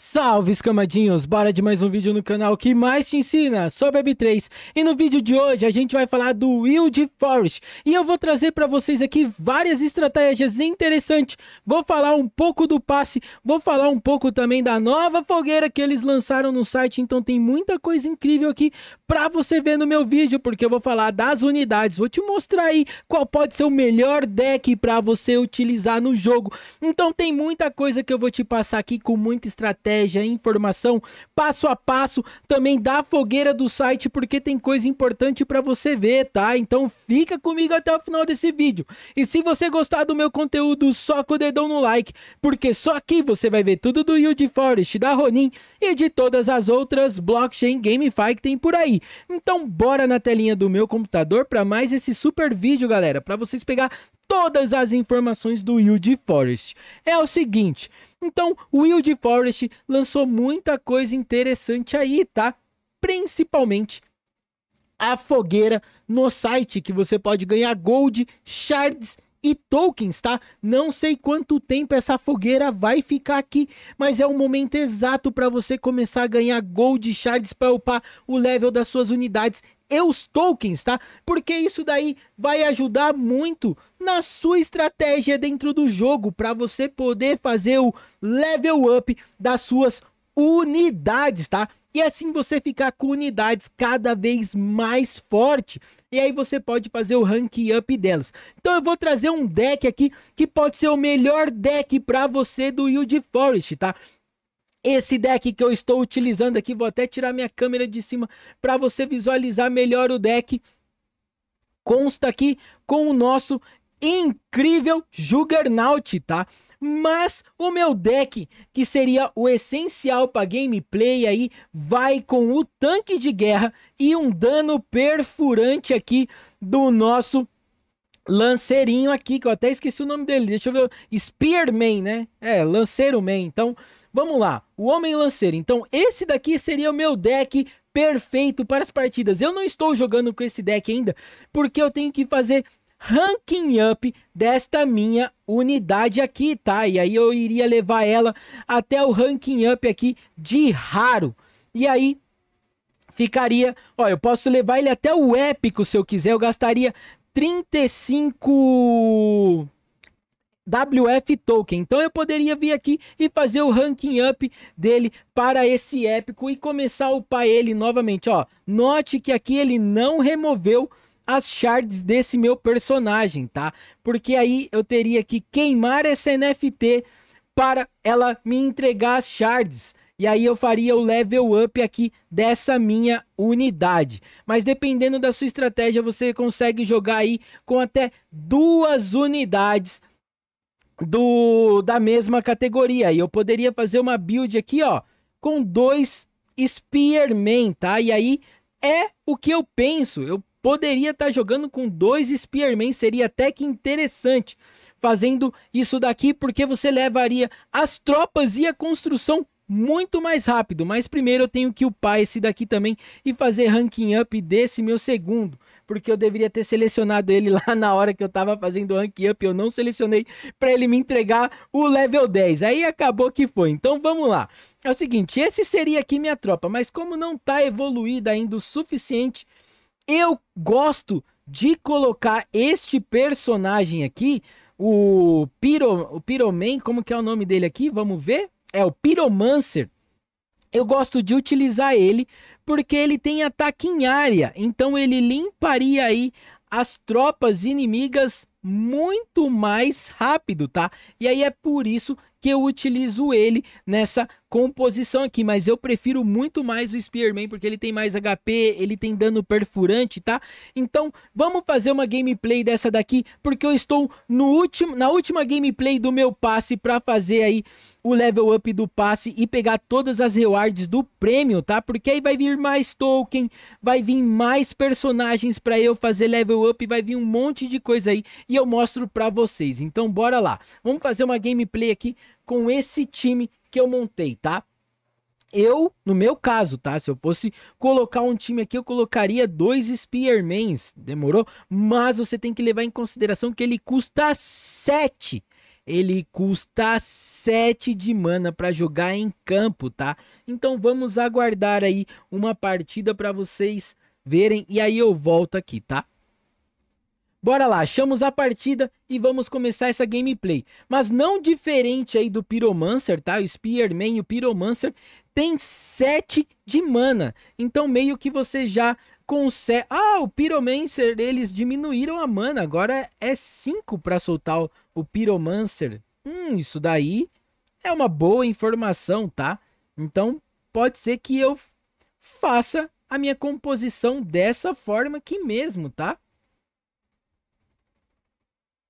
Salve, escamadinhos! Bora de mais um vídeo no canal que mais te ensina sobre Web3. E no vídeo de hoje a gente vai falar do Wild Forest. E eu vou trazer para vocês aqui várias estratégias interessantes. Vou falar um pouco do passe, vou falar um pouco também da nova fogueira que eles lançaram no site. Então tem muita coisa incrível aqui para você ver no meu vídeo, porque eu vou falar das unidades. Vou te mostrar aí qual pode ser o melhor deck para você utilizar no jogo. Então tem muita coisa que eu vou te passar aqui com muita estratégia estratégia, informação, passo a passo, também da fogueira do site, porque tem coisa importante para você ver, tá? Então fica comigo até o final desse vídeo. E se você gostar do meu conteúdo, soca o dedão no like, porque só aqui você vai ver tudo do Yield Forest, da Ronin e de todas as outras blockchain GameFi que tem por aí. Então bora na telinha do meu computador para mais esse super vídeo, galera, para vocês pegar todas as informações do Yield Forest. É o seguinte, então, o Wild Forest lançou muita coisa interessante aí, tá? Principalmente a fogueira no site, que você pode ganhar gold, shards e tokens, tá? Não sei quanto tempo essa fogueira vai ficar aqui, mas é o momento exato para você começar a ganhar gold shards para upar o level das suas unidades e os tokens, tá? Porque isso daí vai ajudar muito na sua estratégia dentro do jogo para você poder fazer o level up das suas unidades, tá? E assim você ficar com unidades cada vez mais forte. E aí você pode fazer o rank up delas. Então eu vou trazer um deck aqui que pode ser o melhor deck para você do Yield Forest, tá? Esse deck que eu estou utilizando aqui, vou até tirar minha câmera de cima para você visualizar melhor o deck. Consta aqui com o nosso incrível Juggernaut, tá? Mas o meu deck, que seria o essencial para gameplay aí, vai com o tanque de guerra e um dano perfurante aqui do nosso lanceirinho aqui, que eu até esqueci o nome dele, deixa eu ver, Spearman, né? É, Lanceiro Man, então Vamos lá, o Homem Lanceiro. Então, esse daqui seria o meu deck perfeito para as partidas. Eu não estou jogando com esse deck ainda, porque eu tenho que fazer ranking up desta minha unidade aqui, tá? E aí eu iria levar ela até o ranking up aqui de raro. E aí ficaria, ó, eu posso levar ele até o épico se eu quiser, eu gastaria 35 WF Token. Então eu poderia vir aqui e fazer o ranking up dele para esse épico e começar a upar ele novamente. Ó, note que aqui ele não removeu as shards desse meu personagem, tá? Porque aí eu teria que queimar essa NFT para ela me entregar as shards. E aí eu faria o level up aqui dessa minha unidade. Mas dependendo da sua estratégia, você consegue jogar aí com até duas unidades do da mesma categoria. E eu poderia fazer uma build aqui, ó, com dois Spearman, tá? E aí é o que eu penso. Eu poderia estar tá jogando com dois Spearman, seria até que interessante fazendo isso daqui, porque você levaria as tropas e a construção muito mais rápido, mas primeiro eu tenho que upar esse daqui também e fazer ranking up desse meu segundo, porque eu deveria ter selecionado ele lá na hora que eu tava fazendo ranking up, eu não selecionei para ele me entregar o level 10. Aí acabou que foi. Então vamos lá. É o seguinte, esse seria aqui minha tropa, mas como não tá evoluída ainda o suficiente, eu gosto de colocar este personagem aqui, o Piro, o Piroman, como que é o nome dele aqui? Vamos ver é o Pyromancer, eu gosto de utilizar ele porque ele tem ataque em área, então ele limparia aí as tropas inimigas muito mais rápido, tá? E aí é por isso que eu utilizo ele nessa composição aqui, mas eu prefiro muito mais o Spearman, porque ele tem mais HP, ele tem dano perfurante, tá? Então, vamos fazer uma gameplay dessa daqui, porque eu estou no último, na última gameplay do meu passe para fazer aí o level up do passe e pegar todas as rewards do prêmio, tá? Porque aí vai vir mais token, vai vir mais personagens para eu fazer level up, vai vir um monte de coisa aí e eu mostro para vocês. Então bora lá. Vamos fazer uma gameplay aqui com esse time que eu montei, tá? Eu, no meu caso, tá? Se eu fosse colocar um time aqui, eu colocaria dois Spearmans, demorou? Mas você tem que levar em consideração que ele custa 7. Ele custa 7 de mana para jogar em campo, tá? Então vamos aguardar aí uma partida para vocês verem e aí eu volto aqui, tá? Bora lá, achamos a partida e vamos começar essa gameplay. Mas não diferente aí do Pyromancer, tá? O Spearman e o Pyromancer tem 7 de mana. Então meio que você já consegue... Ah, o Pyromancer, eles diminuíram a mana. Agora é 5 para soltar o, o Pyromancer. Hum, isso daí é uma boa informação, tá? Então pode ser que eu faça a minha composição dessa forma aqui mesmo, Tá?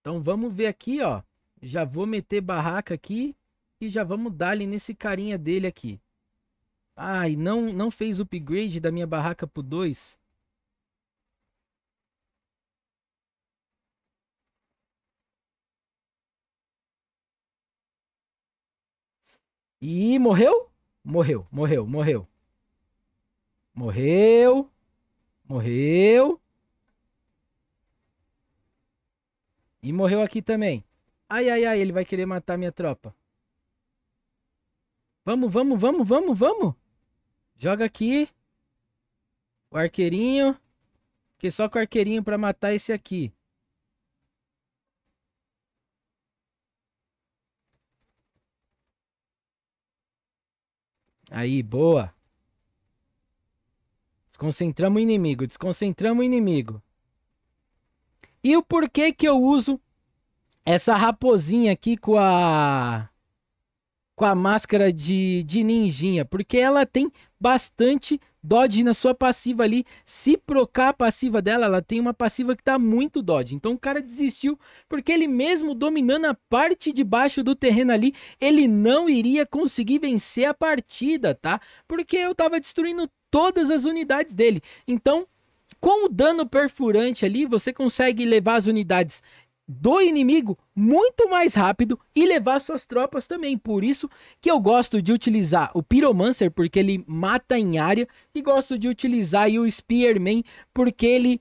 Então vamos ver aqui, ó. Já vou meter barraca aqui e já vamos dar ali nesse carinha dele aqui. Ai, não, não fez upgrade da minha barraca pro 2. E morreu? Morreu, morreu, morreu. Morreu. Morreu. E morreu aqui também. Ai, ai, ai, ele vai querer matar minha tropa. Vamos, vamos, vamos, vamos, vamos. Joga aqui. O arqueirinho. Fiquei só com o arqueirinho pra matar esse aqui. Aí, boa. Desconcentramos o inimigo, desconcentramos o inimigo. E o porquê que eu uso essa raposinha aqui com a com a máscara de, de ninjinha, porque ela tem bastante dodge na sua passiva ali. Se procar a passiva dela, ela tem uma passiva que tá muito dodge. Então o cara desistiu, porque ele mesmo dominando a parte de baixo do terreno ali, ele não iria conseguir vencer a partida, tá? Porque eu tava destruindo todas as unidades dele. Então, com o dano perfurante ali, você consegue levar as unidades do inimigo muito mais rápido e levar suas tropas também. Por isso que eu gosto de utilizar o Pyromancer, porque ele mata em área, e gosto de utilizar o Spearman, porque ele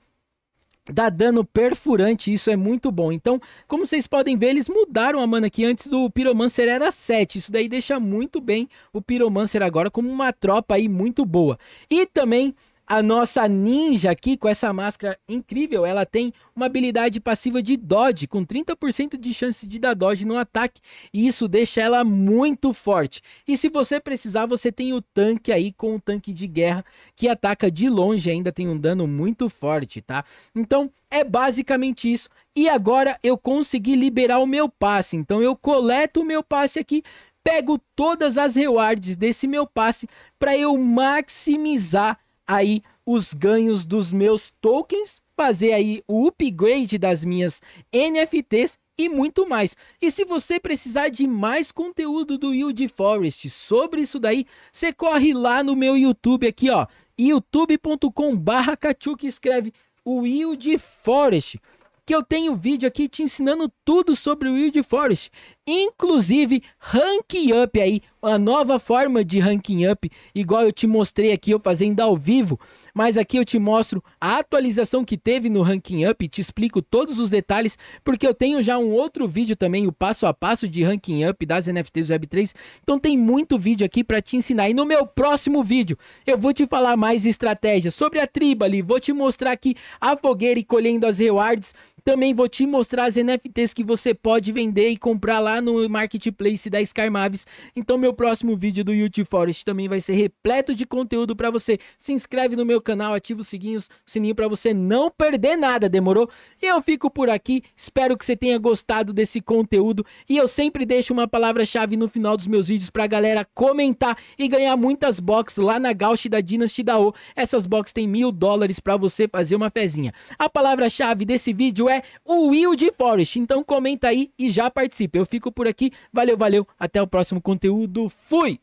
dá dano perfurante, isso é muito bom. Então, como vocês podem ver, eles mudaram a mana aqui antes do Pyromancer era 7. Isso daí deixa muito bem o Pyromancer agora como uma tropa aí muito boa. E também a nossa ninja aqui com essa máscara incrível, ela tem uma habilidade passiva de dodge com 30% de chance de dar dodge no ataque e isso deixa ela muito forte. E se você precisar, você tem o tanque aí com o tanque de guerra que ataca de longe, ainda tem um dano muito forte, tá? Então, é basicamente isso. E agora eu consegui liberar o meu passe, então eu coleto o meu passe aqui, pego todas as rewards desse meu passe para eu maximizar aí os ganhos dos meus tokens, fazer aí o upgrade das minhas NFTs e muito mais. E se você precisar de mais conteúdo do Yield Forest sobre isso daí, você corre lá no meu YouTube aqui, ó, youtube.com/barra que escreve o Yield Forest que eu tenho vídeo aqui te ensinando tudo sobre o Wild Forest, inclusive ranking up aí, uma nova forma de ranking up, igual eu te mostrei aqui eu fazendo ao vivo, mas aqui eu te mostro a atualização que teve no ranking up, te explico todos os detalhes, porque eu tenho já um outro vídeo também, o passo a passo de ranking up das NFTs Web3, então tem muito vídeo aqui para te ensinar, e no meu próximo vídeo eu vou te falar mais estratégias sobre a ali, vou te mostrar aqui a fogueira e colhendo as rewards, também vou te mostrar as NFTs que você pode vender e comprar lá no marketplace da Skymavis. Então meu próximo vídeo do YouTube Forest também vai ser repleto de conteúdo para você. Se inscreve no meu canal, ativa os o sininho para você não perder nada, demorou? E eu fico por aqui. Espero que você tenha gostado desse conteúdo e eu sempre deixo uma palavra-chave no final dos meus vídeos pra galera comentar e ganhar muitas boxes lá na Gauch da Dynasty da O. Essas boxes tem mil dólares para você fazer uma fezinha. A palavra-chave desse vídeo é é o Will de Forest. Então comenta aí e já participe. Eu fico por aqui. Valeu, valeu. Até o próximo conteúdo. Fui!